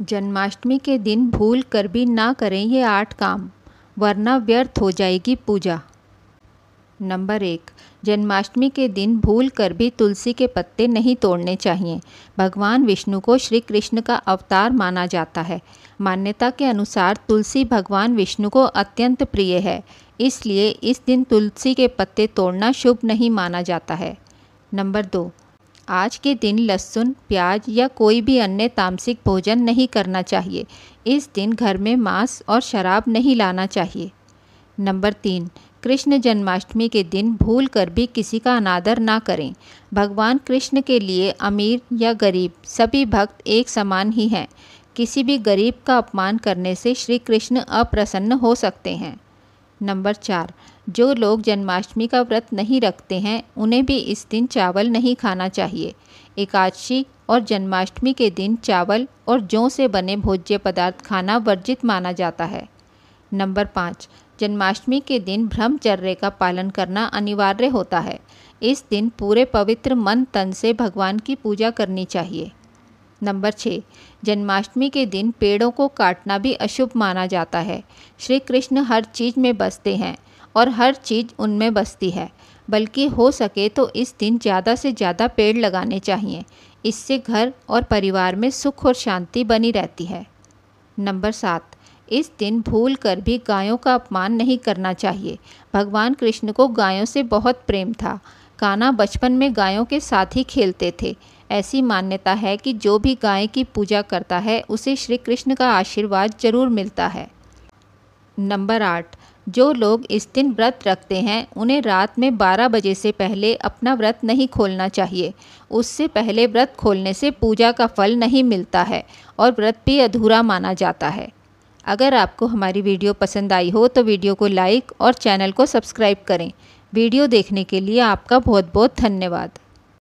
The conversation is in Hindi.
जन्माष्टमी के दिन भूल कर भी ना करें ये आठ काम वरना व्यर्थ हो जाएगी पूजा नंबर एक जन्माष्टमी के दिन भूल कर भी तुलसी के पत्ते नहीं तोड़ने चाहिए भगवान विष्णु को श्री कृष्ण का अवतार माना जाता है मान्यता के अनुसार तुलसी भगवान विष्णु को अत्यंत प्रिय है इसलिए इस दिन तुलसी के पत्ते तोड़ना शुभ नहीं माना जाता है नंबर दो आज के दिन लहसुन प्याज या कोई भी अन्य तामसिक भोजन नहीं करना चाहिए इस दिन घर में मांस और शराब नहीं लाना चाहिए नंबर तीन कृष्ण जन्माष्टमी के दिन भूल कर भी किसी का अनादर ना करें भगवान कृष्ण के लिए अमीर या गरीब सभी भक्त एक समान ही हैं किसी भी गरीब का अपमान करने से श्री कृष्ण अप्रसन्न हो सकते हैं नंबर चार जो लोग जन्माष्टमी का व्रत नहीं रखते हैं उन्हें भी इस दिन चावल नहीं खाना चाहिए एकादशी और जन्माष्टमी के दिन चावल और जौ से बने भोज्य पदार्थ खाना वर्जित माना जाता है नंबर पाँच जन्माष्टमी के दिन ब्रह्मचर्य का पालन करना अनिवार्य होता है इस दिन पूरे पवित्र मन तन से भगवान की पूजा करनी चाहिए नंबर छः जन्माष्टमी के दिन पेड़ों को काटना भी अशुभ माना जाता है श्री कृष्ण हर चीज़ में बसते हैं और हर चीज़ उनमें बसती है बल्कि हो सके तो इस दिन ज़्यादा से ज़्यादा पेड़ लगाने चाहिए इससे घर और परिवार में सुख और शांति बनी रहती है नंबर सात इस दिन भूल कर भी गायों का अपमान नहीं करना चाहिए भगवान कृष्ण को गायों से बहुत प्रेम था काना बचपन में गायों के साथ ही खेलते थे ऐसी मान्यता है कि जो भी गाय की पूजा करता है उसे श्री कृष्ण का आशीर्वाद जरूर मिलता है नंबर आठ जो लोग इस दिन व्रत रखते हैं उन्हें रात में 12 बजे से पहले अपना व्रत नहीं खोलना चाहिए उससे पहले व्रत खोलने से पूजा का फल नहीं मिलता है और व्रत भी अधूरा माना जाता है अगर आपको हमारी वीडियो पसंद आई हो तो वीडियो को लाइक और चैनल को सब्सक्राइब करें वीडियो देखने के लिए आपका बहुत बहुत धन्यवाद